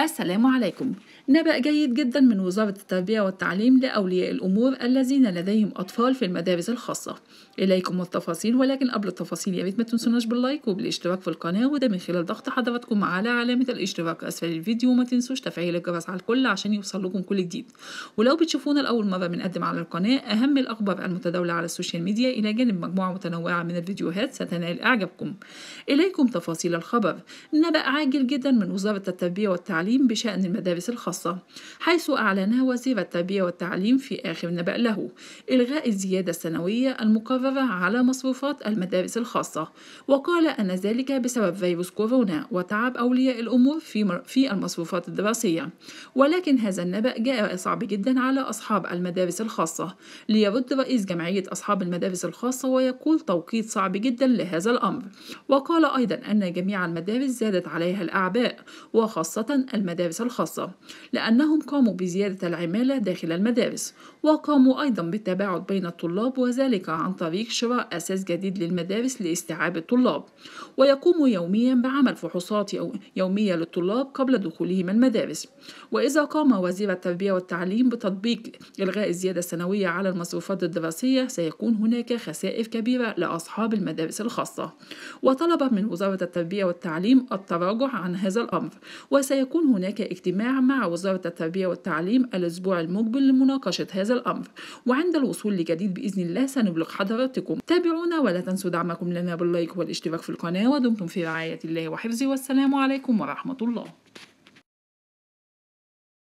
السلام عليكم نبأ جيد جدا من وزارة التربية والتعليم لأولياء الأمور الذين لديهم أطفال في المدارس الخاصة إليكم التفاصيل ولكن قبل التفاصيل يا ريت ما تنسوناش باللايك وبالاشتراك في القناة وده من خلال ضغط حضراتكم على علامة الاشتراك أسفل الفيديو وما تنسوش تفعيل الجرس على الكل عشان يوصل لكم كل جديد ولو بتشوفونا لأول مرة بنقدم على القناة أهم الأخبار المتداولة على السوشيال ميديا إلى جانب مجموعة متنوعة من الفيديوهات ستنال إعجابكم إليكم تفاصيل الخبر نبأ عاجل جدا من وزارة التربية والتعليم التعليم بشأن المدارس الخاصة حيث أعلن وزير التربية والتعليم في آخر نبأ له إلغاء الزيادة السنوية المقررة على مصروفات المدارس الخاصة وقال أن ذلك بسبب فيروس كورونا وتعب أولياء الأمور في, في المصروفات الدراسية ولكن هذا النبأ جاء صعب جدا على أصحاب المدارس الخاصة ليرد رئيس جمعية أصحاب المدارس الخاصة ويقول توقيت صعب جدا لهذا الأمر وقال أيضا أن جميع المدارس زادت عليها الأعباء وخاصة المدارس الخاصة لأنهم قاموا بزيادة العمالة داخل المدارس وقاموا أيضا بالتباعد بين الطلاب وذلك عن طريق شراء أساس جديد للمدارس لاستيعاب الطلاب ويقوموا يوميا بعمل فحوصات يومية للطلاب قبل دخولهم المدارس وإذا قام وزير التربية والتعليم بتطبيق إلغاء الزيادة السنوية على المصروفات الدراسية سيكون هناك خسائر كبيرة لأصحاب المدارس الخاصة وطلب من وزارة التربية والتعليم التراجع عن هذا الأمر وسيكون هناك اجتماع مع وزارة التربية والتعليم الأسبوع المقبل لمناقشة هذا الأمر وعند الوصول لجديد بإذن الله سنبلغ حضراتكم تابعونا ولا تنسوا دعمكم لنا باللايك والاشتراك في القناة ودمتم في رعاية الله وحفظه والسلام عليكم ورحمة الله